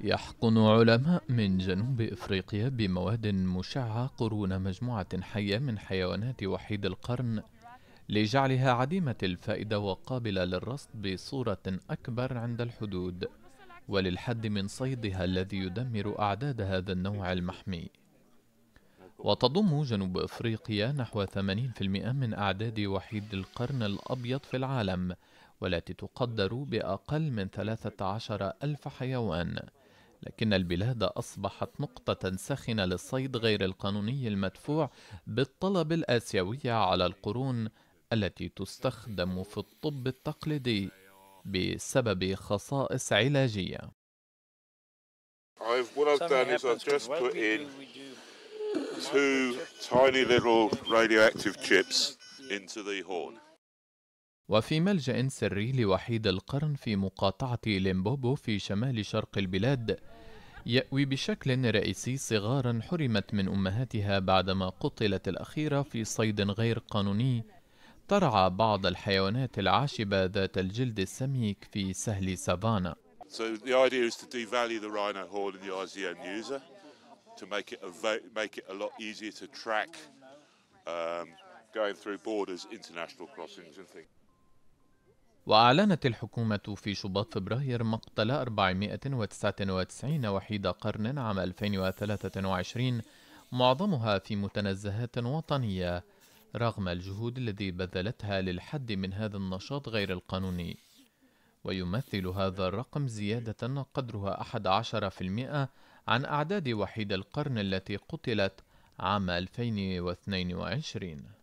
يحقن علماء من جنوب افريقيا بمواد مشعه قرون مجموعه حيه من حيوانات وحيد القرن لجعلها عديمه الفائده وقابله للرصد بصوره اكبر عند الحدود وللحد من صيدها الذي يدمر اعداد هذا النوع المحمي وتضم جنوب افريقيا نحو 80% من اعداد وحيد القرن الابيض في العالم والتي تقدر باقل من 13 الف حيوان لكن البلاد أصبحت نقطة ساخنة للصيد غير القانوني المدفوع بالطلب الآسيوية على القرون التي تستخدم في الطب التقليدي بسبب خصائص علاجية. I've what I've done is I've just put in two tiny little radioactive chips into the horn. وفي ملجأ سري لوحيد القرن في مقاطعة ليمبوبو في شمال شرق البلاد يأوي بشكل رئيسي صغارا حرمت من أمهاتها بعدما قتلت الأخيرة في صيد غير قانوني ترعى بعض الحيوانات العاشبة ذات الجلد السميك في سهل سافانا. So the idea is to devalue the rhino horn in the IZN user to make it a make it a lot easier to track um, going through borders, international crossings and things. وأعلنت الحكومة في شباط فبراير مقتل 499 وحيد قرن عام 2023 معظمها في متنزهات وطنية رغم الجهود التي بذلتها للحد من هذا النشاط غير القانوني ويمثل هذا الرقم زيادة قدرها 11% عن أعداد وحيد القرن التي قتلت عام 2022